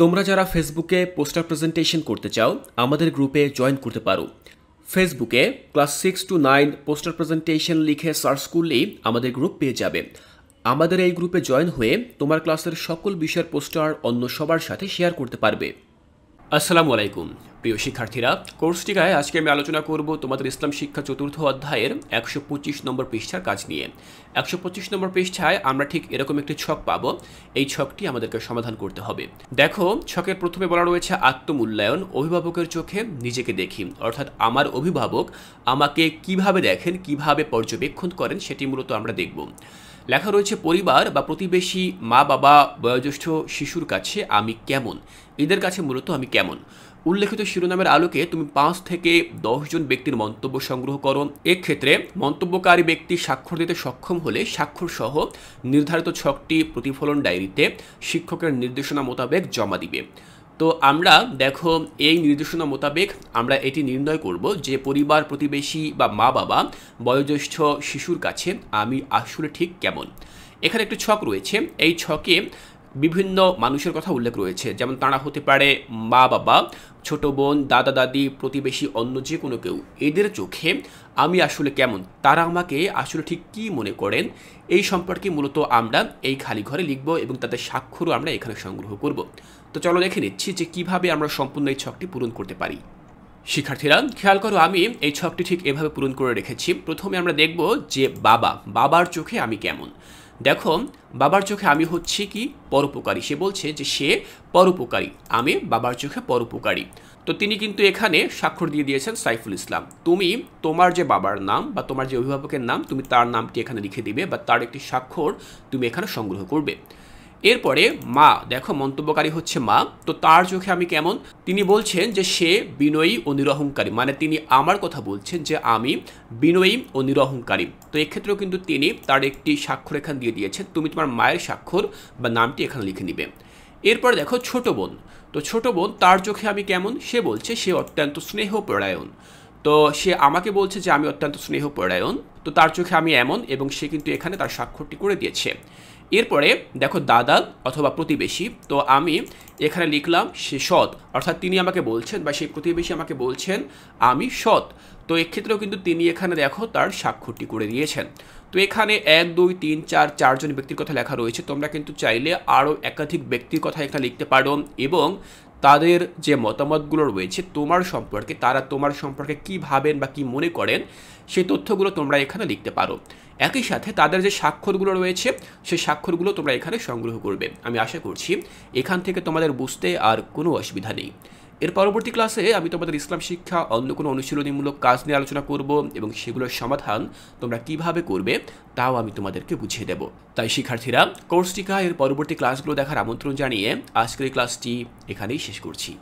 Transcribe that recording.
তোমরা যারা ফেসবুকে পোস্টার প্রেজেন্টেশন করতে চাও আমাদের গ্রুপে জয়েন করতে পারো ফেসবুকে class six to nine poster presentation লিখে সার্চ করলেই আমাদের গ্রুপ পেয়ে যাবে আমাদের এই গ্রুপে জয়েন হয়ে তোমার ক্লাসের সকল বিষয়ের পোস্টার অন্য সবার সাথে শেয়ার করতে পারবে আসসালামু আলাইকুম প্রিয় শিক্ষার্থীরা কোর্সটিকায় আজকে আমি আলোচনা করব তোমাদের ইসলাম শিক্ষা চতুর্থ অধ্যায়ের একশো পঁচিশ নম্বর পৃষ্ঠার কাজ নিয়ে একশো পঁচিশ নম্বর পৃষ্ঠায় আমরা ঠিক এরকম একটি ছক পাব এই ছকটি আমাদেরকে সমাধান করতে হবে দেখো ছকের প্রথমে বলা রয়েছে আত্মমূল্যায়ন অভিভাবকের চোখে নিজেকে দেখি অর্থাৎ আমার অভিভাবক আমাকে কিভাবে দেখেন কিভাবে পর্যবেক্ষণ করেন সেটি মূলত আমরা দেখব লেখা রয়েছে পরিবার বা প্রতিবেশী মা বাবা বয়োজ্যেষ্ঠ শিশুর কাছে আমি কেমন এদের কাছে মূলত আমি কেমন উল্লেখিত শিরোনামের আলোকে তুমি পাঁচ থেকে দশজন ব্যক্তির মন্তব্য সংগ্রহ করো এক্ষেত্রে মন্তব্যকারী ব্যক্তি স্বাক্ষর দিতে সক্ষম হলে স্বাক্ষর সহ নির্ধারিত ছকটি প্রতিফলন ডায়েরিতে শিক্ষকের নির্দেশনা মোতাবেক জমা দিবে তো আমরা দেখো এই নির্দেশনা মোতাবেক আমরা এটি নির্ণয় করব যে পরিবার প্রতিবেশী বা মা বাবা বয়োজ্যেষ্ঠ শিশুর কাছে আমি আসলে ঠিক কেমন এখানে একটি ছক রয়েছে এই ছকে বিভিন্ন মানুষের কথা উল্লেখ রয়েছে যেমন তারা হতে পারে মা বাবা ছোট বোন দাদা দাদি প্রতিবেশী অন্য যে কোনো কেউ এদের চোখে আমি আসলে কেমন তারা আমাকে আসলে ঠিক কি মনে করেন এই সম্পর্কে মূলত আমরা এই খালি ঘরে লিখব এবং তাদের স্বাক্ষরও আমরা এখানে সংগ্রহ করব তো চলো দেখে নিচ্ছি যে কিভাবে আমরা সম্পূর্ণ এই ছকটি পূরণ করতে পারি শিক্ষার্থীরা খেয়াল করো আমি এই ছকটি ঠিক এভাবে পূরণ করে রেখেছি প্রথমে আমরা দেখব যে বাবা বাবার চোখে আমি কেমন দেখো বাবার চোখে আমি হচ্ছে কি পরোপকারী সে বলছে যে সে পরোপকারী আমি বাবার চোখে পরোপকারী তো তিনি কিন্তু এখানে স্বাক্ষর দিয়ে দিয়েছেন সাইফুল ইসলাম তুমি তোমার যে বাবার নাম বা তোমার যে অভিভাবকের নাম তুমি তার নামটি এখানে লিখে দিবে বা তার একটি স্বাক্ষর তুমি এখানে সংগ্রহ করবে এরপরে মা দেখো মন্তব্যকারী হচ্ছে মা তো তার চোখে আমি কেমন তিনি বলছেন যে সে বিনয়ী ও নিরহংকারী মানে তিনি আমার কথা বলছেন যে আমি বিনয়ী ও নিরহংকারী তো এক্ষেত্রেও কিন্তু তিনি তার একটি স্বাক্ষর এখানে দিয়ে দিয়েছেন তুমি তোমার মায়ের স্বাক্ষর বা নামটি এখানে লিখে নিবে এরপর দেখো ছোট বোন তো ছোট বোন তার চোখে আমি কেমন সে বলছে সে অত্যন্ত স্নেহপরায়ণ তো সে আমাকে বলছে যে আমি অত্যন্ত স্নেহপরায়ণ তো তার চোখে আমি এমন এবং সে কিন্তু এখানে তার স্বাক্ষরটি করে দিয়েছে এরপরে দেখো দাদা অথবা প্রতিবেশী তো আমি এখানে লিখলাম সে সৎ অর্থাৎ তিনি আমাকে বলছেন বা সেই প্রতিবেশী আমাকে বলছেন আমি সৎ তো এক্ষেত্রেও কিন্তু তিনি এখানে দেখো তার স্বাক্ষরটি করে দিয়েছেন তো এখানে এক দুই তিন চার চারজন ব্যক্তির কথা লেখা রয়েছে তোমরা কিন্তু চাইলে আরও একাধিক ব্যক্তির কথা এখানে লিখতে পারো এবং তাদের যে মতামতগুলো রয়েছে তোমার সম্পর্কে তারা তোমার সম্পর্কে কি ভাবেন বা কি মনে করেন সেই তথ্যগুলো তোমরা এখানে লিখতে পারো একই সাথে তাদের যে স্বাক্ষরগুলো রয়েছে সেই স্বাক্ষরগুলো তোমরা এখানে সংগ্রহ করবে আমি আশা করছি এখান থেকে তোমাদের বুঝতে আর কোনো অসুবিধা নেই এর পরবর্তী ক্লাসে আমি তোমাদের ইসলাম শিক্ষা অন্য কোনো অনুশীলনীমূলক কাজ নিয়ে আলোচনা করব এবং সেগুলোর সমাধান তোমরা কিভাবে করবে তাও আমি তোমাদেরকে বুঝিয়ে দেব তাই শিক্ষার্থীরা কোর্সটিকা এর পরবর্তী ক্লাসগুলো দেখার আমন্ত্রণ জানিয়ে আজকের এই ক্লাসটি এখানেই শেষ করছি